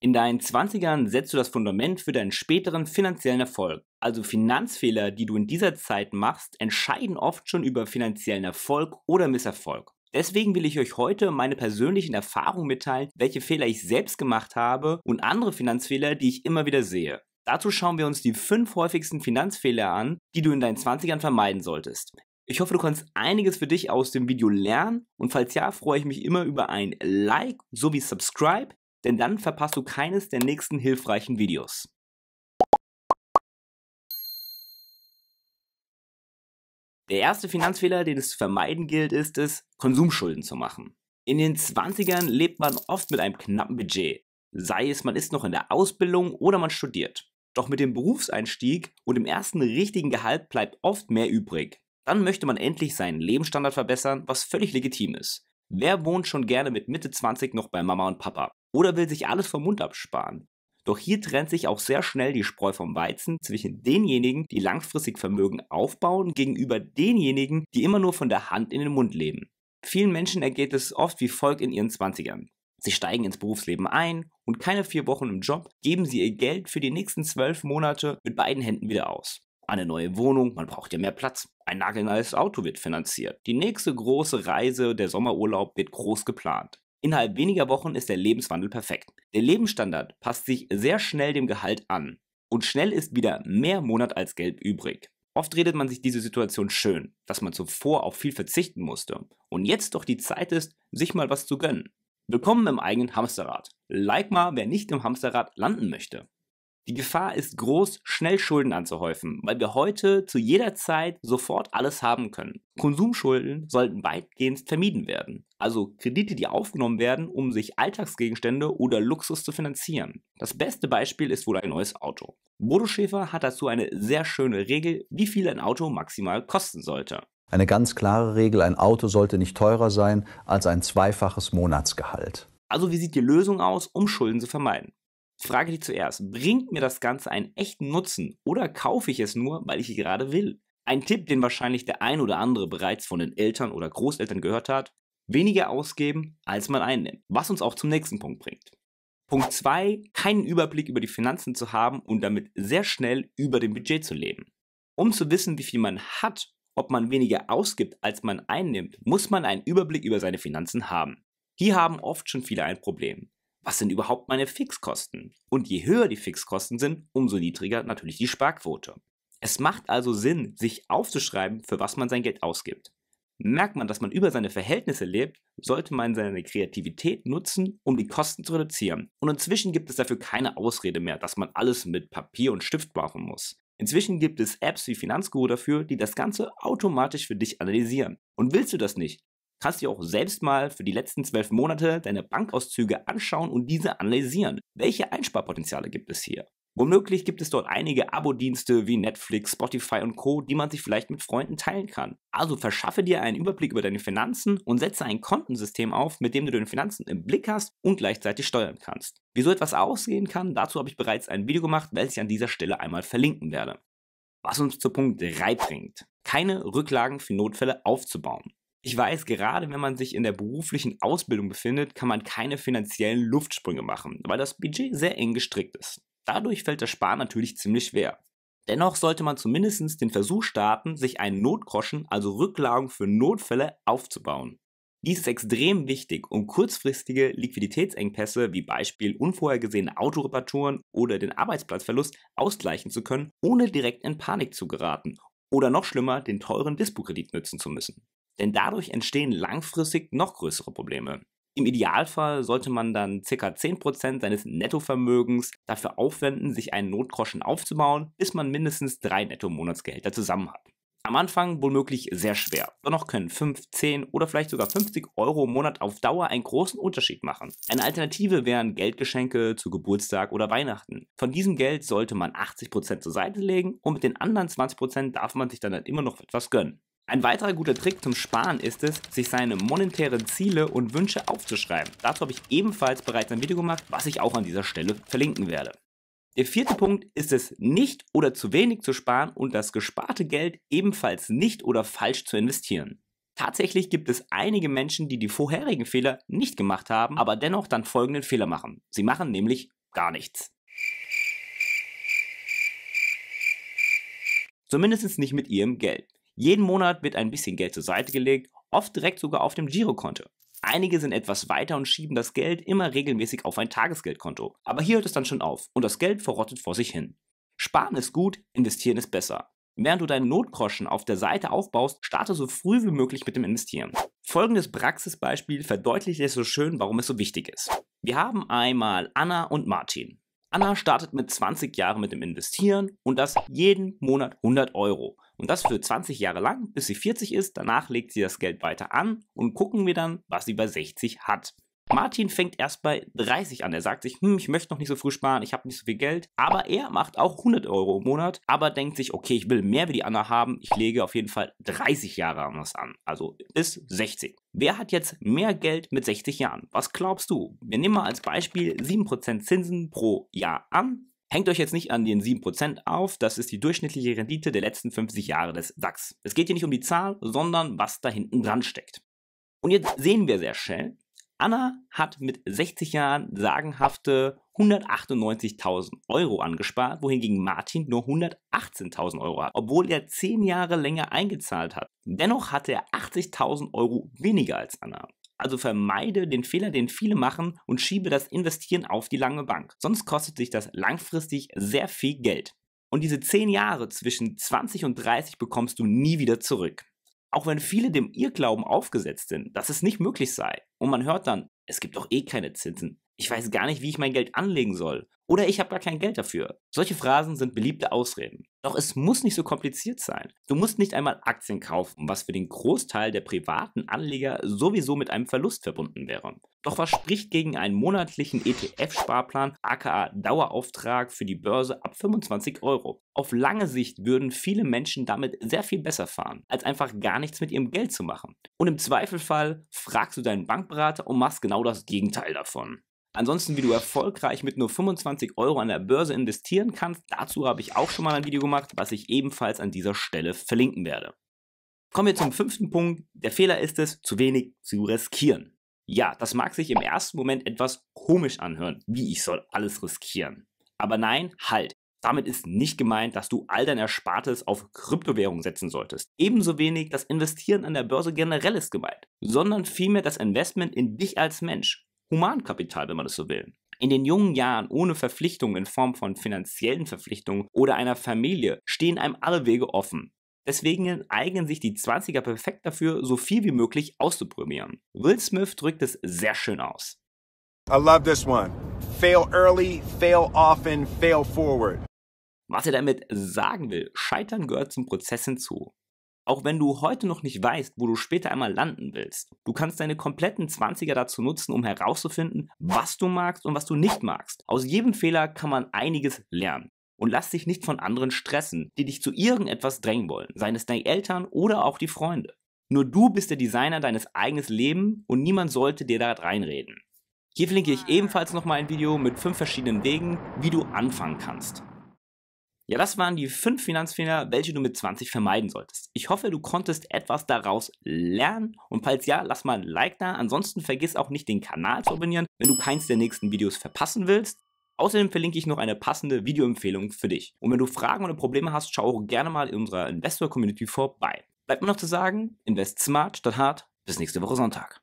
In deinen 20ern setzt du das Fundament für deinen späteren finanziellen Erfolg. Also Finanzfehler, die du in dieser Zeit machst, entscheiden oft schon über finanziellen Erfolg oder Misserfolg. Deswegen will ich euch heute meine persönlichen Erfahrungen mitteilen, welche Fehler ich selbst gemacht habe und andere Finanzfehler, die ich immer wieder sehe. Dazu schauen wir uns die fünf häufigsten Finanzfehler an, die du in deinen 20ern vermeiden solltest. Ich hoffe, du kannst einiges für dich aus dem Video lernen und falls ja, freue ich mich immer über ein Like sowie Subscribe denn dann verpasst du keines der nächsten hilfreichen Videos. Der erste Finanzfehler, den es zu vermeiden gilt, ist es, Konsumschulden zu machen. In den 20ern lebt man oft mit einem knappen Budget, sei es man ist noch in der Ausbildung oder man studiert. Doch mit dem Berufseinstieg und dem ersten richtigen Gehalt bleibt oft mehr übrig. Dann möchte man endlich seinen Lebensstandard verbessern, was völlig legitim ist. Wer wohnt schon gerne mit Mitte 20 noch bei Mama und Papa? oder will sich alles vom Mund absparen. Doch hier trennt sich auch sehr schnell die Spreu vom Weizen zwischen denjenigen, die langfristig Vermögen aufbauen, gegenüber denjenigen, die immer nur von der Hand in den Mund leben. Vielen Menschen ergeht es oft wie folgt in ihren Zwanzigern. Sie steigen ins Berufsleben ein und keine vier Wochen im Job geben sie ihr Geld für die nächsten zwölf Monate mit beiden Händen wieder aus. Eine neue Wohnung, man braucht ja mehr Platz. Ein nagelneues Auto wird finanziert. Die nächste große Reise, der Sommerurlaub, wird groß geplant. Innerhalb weniger Wochen ist der Lebenswandel perfekt. Der Lebensstandard passt sich sehr schnell dem Gehalt an. Und schnell ist wieder mehr Monat als Geld übrig. Oft redet man sich diese Situation schön, dass man zuvor auf viel verzichten musste und jetzt doch die Zeit ist, sich mal was zu gönnen. Willkommen im eigenen Hamsterrad. Like mal, wer nicht im Hamsterrad landen möchte. Die Gefahr ist groß, schnell Schulden anzuhäufen, weil wir heute zu jeder Zeit sofort alles haben können. Konsumschulden sollten weitgehend vermieden werden. Also Kredite, die aufgenommen werden, um sich Alltagsgegenstände oder Luxus zu finanzieren. Das beste Beispiel ist wohl ein neues Auto. Bodo Schäfer hat dazu eine sehr schöne Regel, wie viel ein Auto maximal kosten sollte. Eine ganz klare Regel, ein Auto sollte nicht teurer sein als ein zweifaches Monatsgehalt. Also wie sieht die Lösung aus, um Schulden zu vermeiden? Frage dich zuerst, bringt mir das Ganze einen echten Nutzen oder kaufe ich es nur, weil ich gerade will? Ein Tipp, den wahrscheinlich der ein oder andere bereits von den Eltern oder Großeltern gehört hat, weniger ausgeben, als man einnimmt, was uns auch zum nächsten Punkt bringt. Punkt 2, keinen Überblick über die Finanzen zu haben und damit sehr schnell über dem Budget zu leben. Um zu wissen, wie viel man hat, ob man weniger ausgibt, als man einnimmt, muss man einen Überblick über seine Finanzen haben. Hier haben oft schon viele ein Problem was sind überhaupt meine Fixkosten? Und je höher die Fixkosten sind, umso niedriger natürlich die Sparquote. Es macht also Sinn, sich aufzuschreiben, für was man sein Geld ausgibt. Merkt man, dass man über seine Verhältnisse lebt, sollte man seine Kreativität nutzen, um die Kosten zu reduzieren. Und inzwischen gibt es dafür keine Ausrede mehr, dass man alles mit Papier und Stift machen muss. Inzwischen gibt es Apps wie Finanzguru dafür, die das Ganze automatisch für dich analysieren. Und willst du das nicht, kannst dir auch selbst mal für die letzten zwölf Monate deine Bankauszüge anschauen und diese analysieren. Welche Einsparpotenziale gibt es hier? Womöglich gibt es dort einige Abo-Dienste wie Netflix, Spotify und Co., die man sich vielleicht mit Freunden teilen kann. Also verschaffe dir einen Überblick über deine Finanzen und setze ein Kontensystem auf, mit dem du deine Finanzen im Blick hast und gleichzeitig steuern kannst. Wie so etwas aussehen kann, dazu habe ich bereits ein Video gemacht, welches ich an dieser Stelle einmal verlinken werde. Was uns zu Punkt 3 bringt, keine Rücklagen für Notfälle aufzubauen. Ich weiß, gerade wenn man sich in der beruflichen Ausbildung befindet, kann man keine finanziellen Luftsprünge machen, weil das Budget sehr eng gestrickt ist. Dadurch fällt das Sparen natürlich ziemlich schwer. Dennoch sollte man zumindest den Versuch starten, sich einen Notgroschen, also Rücklagen für Notfälle, aufzubauen. Dies ist extrem wichtig, um kurzfristige Liquiditätsengpässe wie Beispiel unvorhergesehene Autoreparaturen oder den Arbeitsplatzverlust ausgleichen zu können, ohne direkt in Panik zu geraten oder noch schlimmer, den teuren Dispo-Kredit nutzen zu müssen. Denn dadurch entstehen langfristig noch größere Probleme. Im Idealfall sollte man dann ca. 10% seines Nettovermögens dafür aufwenden, sich einen Notgroschen aufzubauen, bis man mindestens drei Netto-Monatsgehälter zusammen hat. Am Anfang womöglich sehr schwer. Dennoch können 5, 10 oder vielleicht sogar 50 Euro im Monat auf Dauer einen großen Unterschied machen. Eine Alternative wären Geldgeschenke zu Geburtstag oder Weihnachten. Von diesem Geld sollte man 80% zur Seite legen und mit den anderen 20% darf man sich dann halt immer noch etwas gönnen. Ein weiterer guter Trick zum Sparen ist es, sich seine monetären Ziele und Wünsche aufzuschreiben. Dazu habe ich ebenfalls bereits ein Video gemacht, was ich auch an dieser Stelle verlinken werde. Der vierte Punkt ist es, nicht oder zu wenig zu sparen und das gesparte Geld ebenfalls nicht oder falsch zu investieren. Tatsächlich gibt es einige Menschen, die die vorherigen Fehler nicht gemacht haben, aber dennoch dann folgenden Fehler machen. Sie machen nämlich gar nichts. Zumindest nicht mit ihrem Geld. Jeden Monat wird ein bisschen Geld zur Seite gelegt, oft direkt sogar auf dem Girokonto. Einige sind etwas weiter und schieben das Geld immer regelmäßig auf ein Tagesgeldkonto. Aber hier hört es dann schon auf und das Geld verrottet vor sich hin. Sparen ist gut, investieren ist besser. Während du deinen Notgroschen auf der Seite aufbaust, starte so früh wie möglich mit dem Investieren. Folgendes Praxisbeispiel verdeutlicht es so schön, warum es so wichtig ist. Wir haben einmal Anna und Martin. Anna startet mit 20 Jahren mit dem Investieren und das jeden Monat 100 Euro. Und das für 20 Jahre lang, bis sie 40 ist. Danach legt sie das Geld weiter an und gucken wir dann, was sie bei 60 hat. Martin fängt erst bei 30 an. Er sagt sich, hm, ich möchte noch nicht so früh sparen, ich habe nicht so viel Geld. Aber er macht auch 100 Euro im Monat, aber denkt sich, okay, ich will mehr wie die anderen haben. Ich lege auf jeden Fall 30 Jahre an das an. Also bis 60. Wer hat jetzt mehr Geld mit 60 Jahren? Was glaubst du? Wir nehmen mal als Beispiel 7% Zinsen pro Jahr an. Hängt euch jetzt nicht an den 7% auf, das ist die durchschnittliche Rendite der letzten 50 Jahre des DAX. Es geht hier nicht um die Zahl, sondern was da hinten dran steckt. Und jetzt sehen wir sehr schnell, Anna hat mit 60 Jahren sagenhafte 198.000 Euro angespart, wohingegen Martin nur 118.000 Euro hat, obwohl er 10 Jahre länger eingezahlt hat. Dennoch hat er 80.000 Euro weniger als Anna. Also vermeide den Fehler, den viele machen und schiebe das Investieren auf die lange Bank. Sonst kostet sich das langfristig sehr viel Geld. Und diese 10 Jahre zwischen 20 und 30 bekommst du nie wieder zurück auch wenn viele dem Irrglauben aufgesetzt sind, dass es nicht möglich sei. Und man hört dann, es gibt doch eh keine Zinsen ich weiß mhm. gar nicht, wie ich mein Geld anlegen soll. Oder ich habe gar kein Geld dafür. Solche Phrasen sind beliebte Ausreden. Doch es muss nicht so kompliziert sein. Du musst nicht einmal Aktien kaufen, was für den Großteil der privaten Anleger sowieso mit einem Verlust verbunden wäre. Doch was spricht gegen einen monatlichen ETF-Sparplan, aka Dauerauftrag für die Börse ab 25 Euro? Auf lange Sicht würden viele Menschen damit sehr viel besser fahren, als einfach gar nichts mit ihrem Geld zu machen. Und im Zweifelfall fragst du deinen Bankberater und machst genau das Gegenteil davon. Ansonsten, wie du erfolgreich mit nur 25 Euro an der Börse investieren kannst, dazu habe ich auch schon mal ein Video gemacht, was ich ebenfalls an dieser Stelle verlinken werde. Kommen wir zum fünften Punkt. Der Fehler ist es, zu wenig zu riskieren. Ja, das mag sich im ersten Moment etwas komisch anhören, wie ich soll alles riskieren. Aber nein, halt. Damit ist nicht gemeint, dass du all dein Erspartes auf Kryptowährungen setzen solltest. Ebenso wenig das Investieren an der Börse generell ist gemeint, sondern vielmehr das Investment in dich als Mensch. Humankapital, wenn man das so will. In den jungen Jahren ohne Verpflichtungen in Form von finanziellen Verpflichtungen oder einer Familie stehen einem alle Wege offen. Deswegen eignen sich die 20er perfekt dafür, so viel wie möglich auszuprobieren. Will Smith drückt es sehr schön aus. I love this one. Fail early, fail often, fail forward. Was er damit sagen will, Scheitern gehört zum Prozess hinzu. Auch wenn du heute noch nicht weißt, wo du später einmal landen willst, du kannst deine kompletten 20er dazu nutzen, um herauszufinden, was du magst und was du nicht magst. Aus jedem Fehler kann man einiges lernen. Und lass dich nicht von anderen stressen, die dich zu irgendetwas drängen wollen, seien es deine Eltern oder auch die Freunde. Nur du bist der Designer deines eigenen Lebens und niemand sollte dir da reinreden. Hier verlinke ich ebenfalls nochmal ein Video mit fünf verschiedenen Wegen, wie du anfangen kannst. Ja, das waren die fünf Finanzfehler, welche du mit 20 vermeiden solltest. Ich hoffe, du konntest etwas daraus lernen und falls ja, lass mal ein Like da. Ansonsten vergiss auch nicht, den Kanal zu abonnieren, wenn du keins der nächsten Videos verpassen willst. Außerdem verlinke ich noch eine passende Videoempfehlung für dich. Und wenn du Fragen oder Probleme hast, schau auch gerne mal in unserer Investor-Community vorbei. Bleibt mir noch zu sagen, invest smart statt hart. Bis nächste Woche Sonntag.